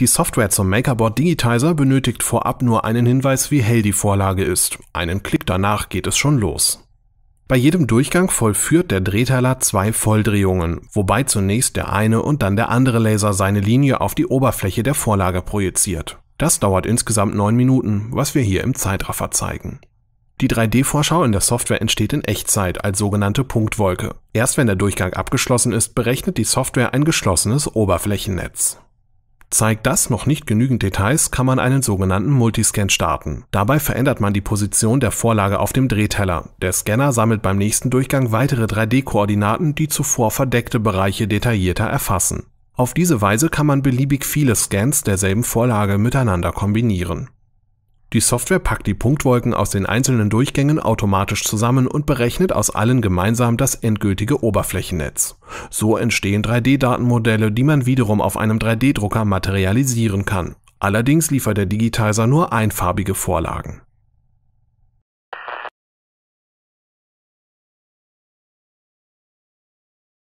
Die Software zum Makerboard Digitizer benötigt vorab nur einen Hinweis, wie hell die Vorlage ist. Einen Klick danach geht es schon los. Bei jedem Durchgang vollführt der Drehteiler zwei Volldrehungen, wobei zunächst der eine und dann der andere Laser seine Linie auf die Oberfläche der Vorlage projiziert. Das dauert insgesamt neun Minuten, was wir hier im Zeitraffer zeigen. Die 3D-Vorschau in der Software entsteht in Echtzeit als sogenannte Punktwolke. Erst wenn der Durchgang abgeschlossen ist, berechnet die Software ein geschlossenes Oberflächennetz. Zeigt das noch nicht genügend Details, kann man einen sogenannten Multiscan starten. Dabei verändert man die Position der Vorlage auf dem Drehteller. Der Scanner sammelt beim nächsten Durchgang weitere 3D-Koordinaten, die zuvor verdeckte Bereiche detaillierter erfassen. Auf diese Weise kann man beliebig viele Scans derselben Vorlage miteinander kombinieren. Die Software packt die Punktwolken aus den einzelnen Durchgängen automatisch zusammen und berechnet aus allen gemeinsam das endgültige Oberflächennetz. So entstehen 3D-Datenmodelle, die man wiederum auf einem 3D-Drucker materialisieren kann. Allerdings liefert der Digitizer nur einfarbige Vorlagen.